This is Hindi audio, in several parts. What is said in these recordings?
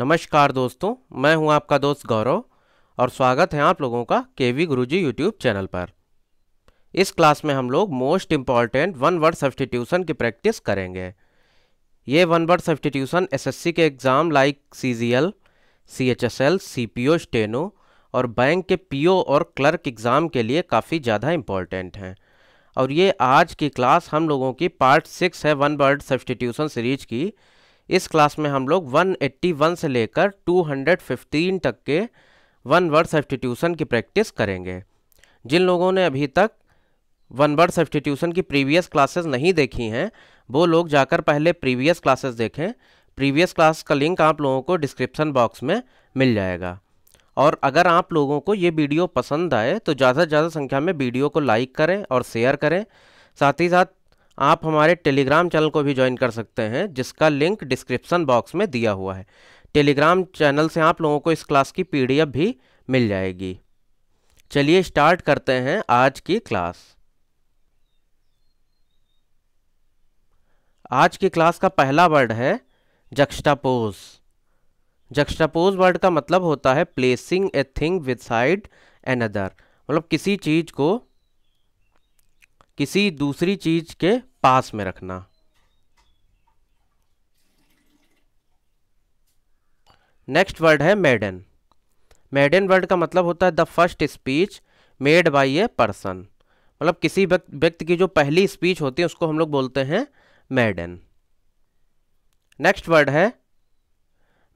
नमस्कार दोस्तों मैं हूं आपका दोस्त गौरव और स्वागत है आप लोगों का के वी गुरु जी यूट्यूब चैनल पर इस क्लास में हम लोग most important one word substitution की प्रैक्टिस करेंगे ये वन वर्ड सब्सटीट्यूशन एसएससी के exam like CGL, CHSL, CPO, steno और बैंक के पीओ और क्लर्क एग्ज़ाम के लिए काफ़ी ज़्यादा इम्पॉर्टेंट हैं और ये आज की क्लास हम लोगों की पार्ट सिक्स है वन वर्ड सब्सटीट्यूशन सीरीज की इस क्लास में हम लोग 181 से लेकर 215 तक के वन वर्ड सब्सटीट्यूशन की प्रैक्टिस करेंगे जिन लोगों ने अभी तक वन वर्ड सब्सटीट्यूशन की प्रीवियस क्लासेस नहीं देखी हैं वो लोग जाकर पहले प्रीवियस क्लासेस देखें प्रीवियस क्लास का लिंक आप लोगों को डिस्क्रिप्सन बॉक्स में मिल जाएगा और अगर आप लोगों को ये वीडियो पसंद आए तो ज़्यादा से ज़्यादा संख्या में वीडियो को लाइक करें और शेयर करें साथ ही साथ आप हमारे टेलीग्राम चैनल को भी ज्वाइन कर सकते हैं जिसका लिंक डिस्क्रिप्सन बॉक्स में दिया हुआ है टेलीग्राम चैनल से आप लोगों को इस क्लास की पी भी मिल जाएगी चलिए स्टार्ट करते हैं आज की क्लास आज की क्लास का पहला वर्ड है जक्स्टापोज जक्स्टापोज वर्ड का मतलब होता है placing a thing with side another मतलब किसी चीज़ को किसी दूसरी चीज़ के पास में रखना नेक्स्ट वर्ड है मेडन मेडन वर्ड का मतलब होता है the first speech made by a person मतलब किसी व्यक्ति की जो पहली स्पीच होती है उसको हम लोग बोलते हैं मेडन नेक्स्ट वर्ड है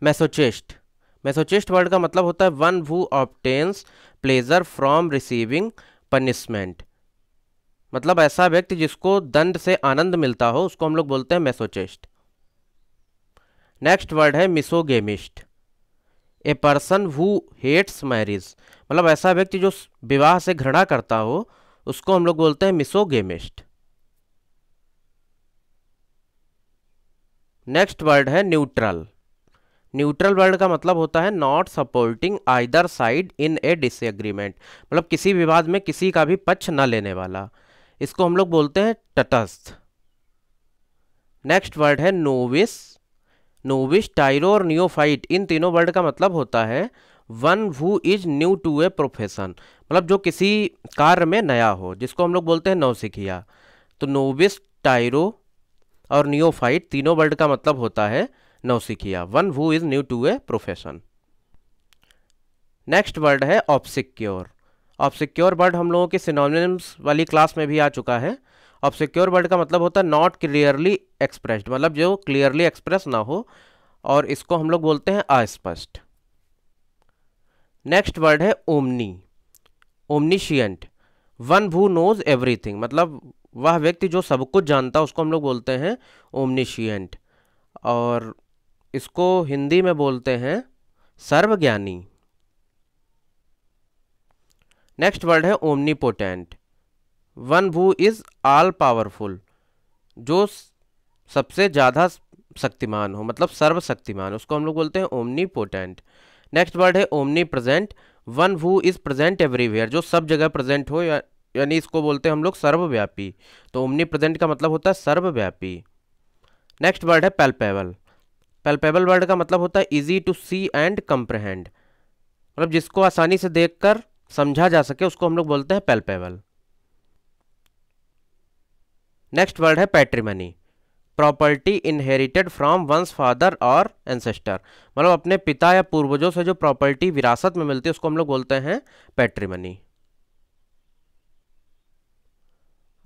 मैसोचेस्ट मैसोचेस्ट वर्ड का मतलब होता है one who obtains pleasure from receiving punishment मतलब ऐसा व्यक्ति जिसको दंड से आनंद मिलता हो उसको हम लोग बोलते हैं मेसोचेस्ट नेक्स्ट वर्ड है misogamist a person who hates marriage मतलब ऐसा व्यक्ति जो विवाह से घृणा करता हो उसको हम लोग बोलते हैं मिसोगेमिस्ट नेक्स्ट वर्ड है न्यूट्रल न्यूट्रल वर्ड का मतलब होता है not supporting either side in a disagreement मतलब किसी विवाद में किसी का भी पक्ष न लेने वाला इसको हम लोग बोलते हैं तटस्थ नेक्स्ट वर्ड है नोविस नोविस टायरो और न्योफाइट इन तीनों वर्ड का मतलब होता है one who is new to a profession मतलब जो किसी कार्य में नया हो जिसको हम लोग बोलते हैं नौसिखिया तो नोविस टायरो और न्योफाइट तीनों वर्ड का मतलब होता है नौसिखिया one who is new to a profession next word है ऑप्सिक्योर अब सिक्योर वर्ड हम लोगों के सिनोनिम्स वाली क्लास में भी आ चुका है अब सिक्योर वर्ड का मतलब होता है नॉट क्लियरली एक्सप्रेस्ड मतलब जो क्लियरली एक्सप्रेस ना हो और इसको हम लोग बोलते हैं अस्पष्ट नेक्स्ट वर्ड है omni omniscient one who knows everything मतलब वह व्यक्ति जो सब कुछ जानता है उसको हम लोग बोलते हैं ओमनीशियंट और इसको हिंदी में बोलते हैं सर्वज्ञानी नेक्स्ट वर्ड है omnipotent one who is all powerful जो सबसे ज़्यादा शक्तिमान हो मतलब सर्वशक्तिमान उसको हम लोग बोलते हैं ओमनी पोटेंट नेक्स्ट वर्ड है omnipresent one who is present everywhere जो सब जगह प्रजेंट हो या यानी इसको बोलते हैं हम लोग सर्वव्यापी तो ओमनी प्रजेंट का मतलब होता है सर्वव्यापी नेक्स्ट वर्ड है पेल्पेबल पेल्पेबल वर्ड का मतलब होता है easy to see and comprehend मतलब जिसको आसानी से देखकर समझा जा सके उसको हम लोग बोलते हैं पेल्पेबल नेक्स्ट वर्ड है patrimony property inherited from one's father और एंसेस्टर मतलब अपने पिता या पूर्वजों से जो प्रॉपर्टी विरासत में मिलती है उसको हम लोग बोलते हैं पैट्रीमनी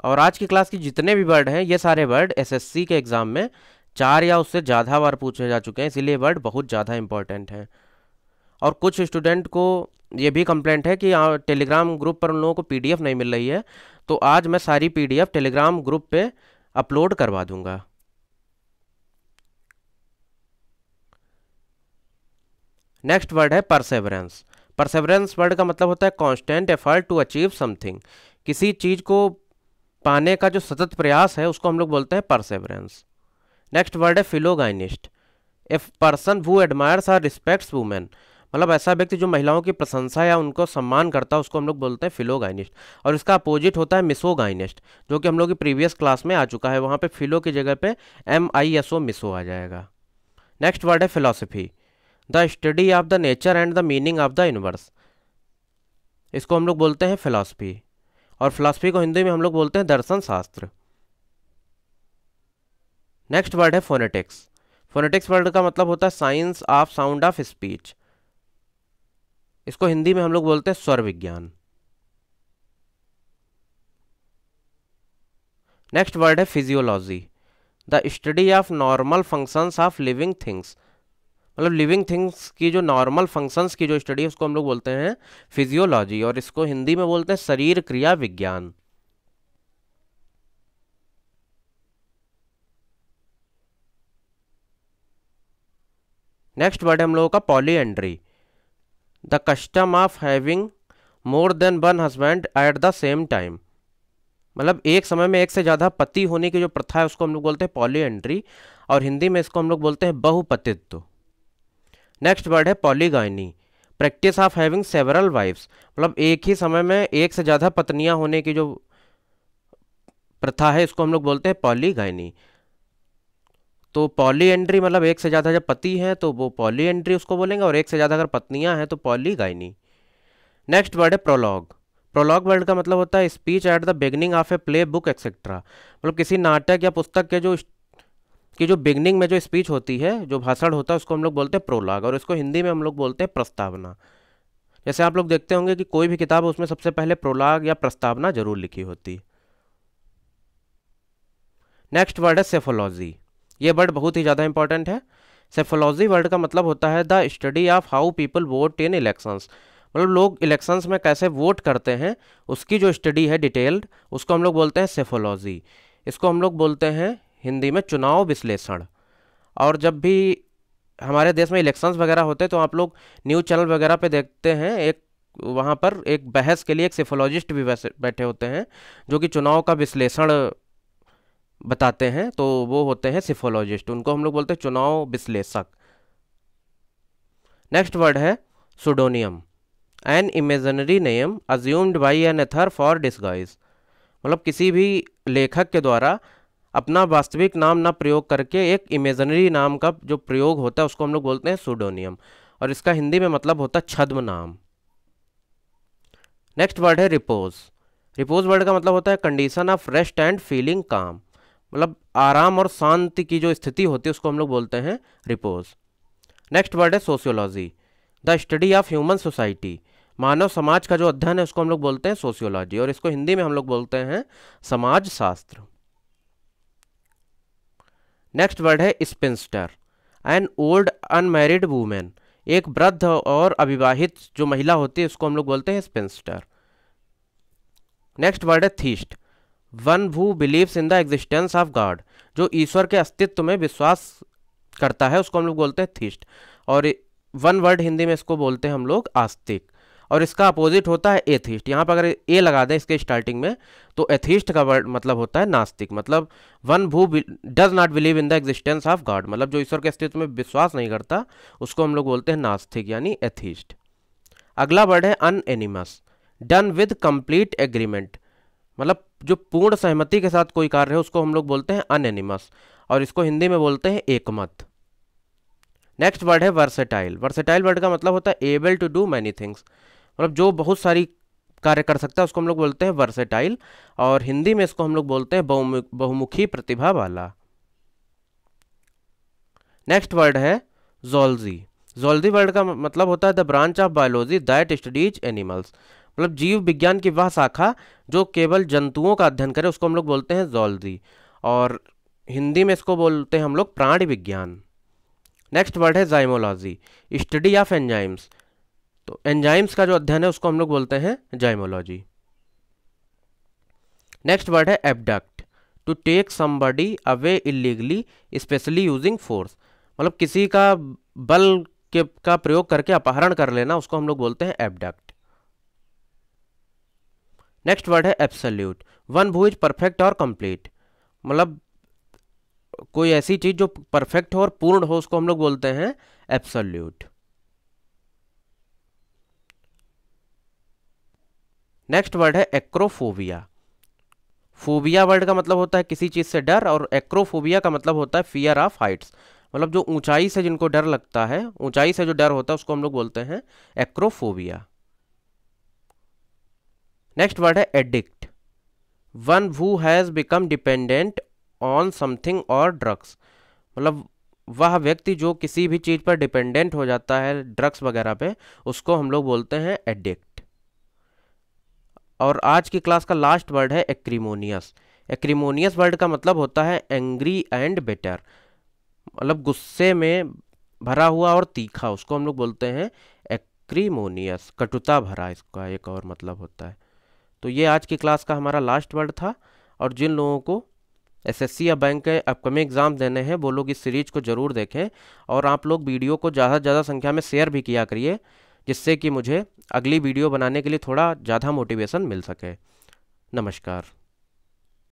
और आज की क्लास की जितने भी वर्ड हैं ये सारे वर्ड एसएससी के एग्ज़ाम में चार या उससे ज़्यादा बार पूछे जा चुके हैं इसीलिए वर्ड बहुत ज़्यादा इंपॉर्टेंट हैं और कुछ स्टूडेंट को ये भी कंप्लेंट है कि हाँ, टेलीग्राम ग्रुप पर उन लोगों को पीडीएफ नहीं मिल रही है तो आज मैं सारी पीडीएफ टेलीग्राम ग्रुप पे अपलोड करवा दूंगा नेक्स्ट वर्ड है परसेवरेंस परसेवरेंस वर्ड का मतलब होता है constant effort to achieve something किसी चीज़ को पाने का जो सतत प्रयास है उसको हम लोग बोलते हैं परसेवरेंस नेक्स्ट वर्ड है philogynist a person who admires or respects women मतलब ऐसा व्यक्ति जो महिलाओं की प्रशंसा या उनको सम्मान करता है उसको हम लोग बोलते हैं फिलो गाइनिस्ट और इसका अपोजिट होता है मिसो गाइनिस्ट जो कि हम लोग की प्रीवियस क्लास में आ चुका है वहाँ पर फिलो की जगह पर M I S O miso आ जाएगा नेक्स्ट वर्ड है philosophy the study of the nature and the meaning of the universe इसको हम लोग बोलते हैं फिलासफी और फिलासफी को हिंदी में हम लोग बोलते हैं दर्शन शास्त्र नेक्स्ट वर्ड है फोनेटिक्स फोनेटिक्स वर्ड का मतलब होता है science of sound of speech इसको हिंदी में हम लोग बोलते हैं स्वर विज्ञान नेक्स्ट वर्ड है physiology the study of normal functions of living things मतलब लिविंग थिंग्स की जो नॉर्मल फंक्शंस की जो स्टडी है उसको हम लोग बोलते हैं फिजियोलॉजी और इसको हिंदी में बोलते हैं शरीर क्रिया विज्ञान नेक्स्ट वर्ड है हम लोगों का polyandry the custom of having more than one husband at the same time मतलब एक समय में एक से ज़्यादा पति होने की जो प्रथा है उसको हम लोग बोलते हैं पॉली एंट्री और हिंदी में इसको हम लोग बोलते हैं बहुपतित्व नेक्स्ट वर्ड है polygyny practice of having several wifes मतलब एक ही समय में एक से ज़्यादा पत्नियां होने की जो प्रथा है इसको हम लोग बोलते हैं पॉलीगाइनी तो पॉली एंड्री मतलब एक से ज़्यादा जब पति हैं तो वो पॉली एंड्री उसको बोलेंगे और एक से ज़्यादा अगर पत्नियाँ हैं तो पॉली गाइनी नेक्स्ट वर्ड है प्रोलॉग प्रोलॉग वर्ड का मतलब होता है speech at the beginning of a play book etcetera मतलब किसी नाटक या पुस्तक के जो कि जो बिगनिंग में जो स्पीच होती है जो भाषण होता है उसको हम लोग बोलते हैं प्रोलॉग और इसको हिंदी में हम लोग बोलते हैं प्रस्तावना जैसे आप लोग देखते होंगे कि कोई भी किताब उसमें सबसे पहले प्रोलॉग या प्रस्तावना जरूर लिखी होती नेक्स्ट वर्ड है सेफोलॉजी ये वर्ड बहुत ही ज़्यादा इंपॉर्टेंट है सेफोलॉजी वर्ड का मतलब होता है the study of how people vote in elections मतलब लोग इलेक्शंस में कैसे वोट करते हैं उसकी जो स्टडी है डिटेल्ड उसको हम लोग बोलते हैं सेफोलॉजी इसको हम लोग बोलते हैं हिंदी में चुनाव विश्लेषण और जब भी हमारे देश में इलेक्शंस वगैरह होते हैं तो आप लोग न्यूज़ चैनल वगैरह पे देखते हैं एक वहाँ पर एक बहस के लिए एक सेफोलॉजिस्ट भी बैठे होते हैं जो कि चुनाव का विश्लेषण बताते हैं तो वो होते हैं सिफोलॉजिस्ट उनको हम लोग बोलते हैं चुनाव विश्लेषक नेक्स्ट वर्ड है pseudonym an imaginary name assumed by an author for disguise मतलब किसी भी लेखक के द्वारा अपना वास्तविक नाम ना प्रयोग करके एक इमेजनरी नाम का जो प्रयोग होता है उसको हम लोग बोलते हैं सुडोनियम और इसका हिंदी में मतलब होता है छद्म नाम नेक्स्ट वर्ड है रिपोज रिपोज वर्ड का मतलब होता है condition of rest and feeling calm मतलब आराम और शांति की जो स्थिति होती है उसको हम लोग बोलते हैं रिपोज नेक्स्ट वर्ड है sociology the study of human society मानव समाज का जो अध्ययन है उसको हम लोग बोलते हैं सोशियोलॉजी और इसको हिंदी में हम लोग बोलते हैं समाज शास्त्र नेक्स्ट वर्ड है spinster an old unmarried women एक वृद्ध और अविवाहित जो महिला होती है उसको हम लोग बोलते हैं स्पिंस्टर नेक्स्ट वर्ड है theist one who believes in the existence of God जो ईश्वर के अस्तित्व में विश्वास करता है उसको हम लोग बोलते हैं थीस्ट और वन वर्ड हिंदी में इसको बोलते हैं हम लोग आस्तिक और इसका अपोजिट होता है एथिस्ट यहाँ पर अगर ए लगा दें इसके स्टार्टिंग में तो एथिस्ट का वर्ड मतलब होता है नास्तिक मतलब one who does not believe in the existence of God मतलब जो ईश्वर के अस्तित्व में विश्वास नहीं करता उसको हम लोग बोलते हैं नास्तिक यानी एथिस्ट अगला वर्ड है unanimous done with complete agreement मतलब जो पूर्ण सहमति के साथ कोई कार्य है उसको हम लोग बोलते हैं अनएनिमस और इसको हिंदी में बोलते हैं एकमत नेक्स्ट वर्ड है वर्सेटाइल वर्सेटाइल वर्ड का मतलब होता है able to do many things मतलब जो बहुत सारी कार्य कर सकता है उसको हम लोग बोलते हैं वर्सेटाइल और हिंदी में इसको हम लोग बोलते हैं बहुमुखी प्रतिभा वाला नेक्स्ट वर्ड है जोलजी जोलजी वर्ड का मतलब होता है the branch of biology that studies animals मतलब जीव विज्ञान की वह शाखा जो केवल जंतुओं का अध्ययन करे उसको हम लोग बोलते हैं जोलजी और हिंदी में इसको बोलते हैं हम लोग प्राण विज्ञान नेक्स्ट वर्ड है जाइमोलॉजी स्टडी ऑफ एंजाइम्स तो एंजाइम्स का जो अध्ययन है उसको हम लोग बोलते हैं जाइमोलॉजी नेक्स्ट वर्ड है abduct to take somebody away illegally specially using force मतलब किसी का बल के का प्रयोग करके अपहरण कर लेना उसको हम लोग बोलते हैं एबडक्ट नेक्स्ट वर्ड है absolute one who is perfect और कंप्लीट मतलब कोई ऐसी चीज जो परफेक्ट हो और पूर्ण हो उसको हम लोग बोलते हैं एब्सोल्यूट नेक्स्ट वर्ड है एक्रोफोबिया फोबिया वर्ड का मतलब होता है किसी चीज़ से डर और एक्रोफोबिया का मतलब होता है फियर ऑफ हाइट्स मतलब जो ऊंचाई से जिनको डर लगता है ऊंचाई से जो डर होता है उसको हम लोग बोलते हैं एक्रोफोबिया नेक्स्ट वर्ड है addict one who has become dependent on something और ड्रग्स मतलब वह व्यक्ति जो किसी भी चीज़ पर डिपेंडेंट हो जाता है ड्रग्स वगैरह पे उसको हम लोग बोलते हैं एडिक्ट और आज की क्लास का लास्ट वर्ड है एक्रीमोनियस एक्रीमोनियस वर्ड का मतलब होता है एंग्री एंड बेटर मतलब गुस्से में भरा हुआ और तीखा उसको हम लोग बोलते हैं एक्रीमोनियस कटुता भरा इसका एक और मतलब होता है तो ये आज की क्लास का हमारा लास्ट वर्ड था और जिन लोगों को एसएससी या बैंक के अपकमिंग एग्ज़ाम देने हैं वो लोग इस सीरीज को ज़रूर देखें और आप लोग वीडियो को ज़्यादा से ज़्यादा संख्या में शेयर भी किया करिए जिससे कि मुझे अगली वीडियो बनाने के लिए थोड़ा ज़्यादा मोटिवेशन मिल सके नमस्कार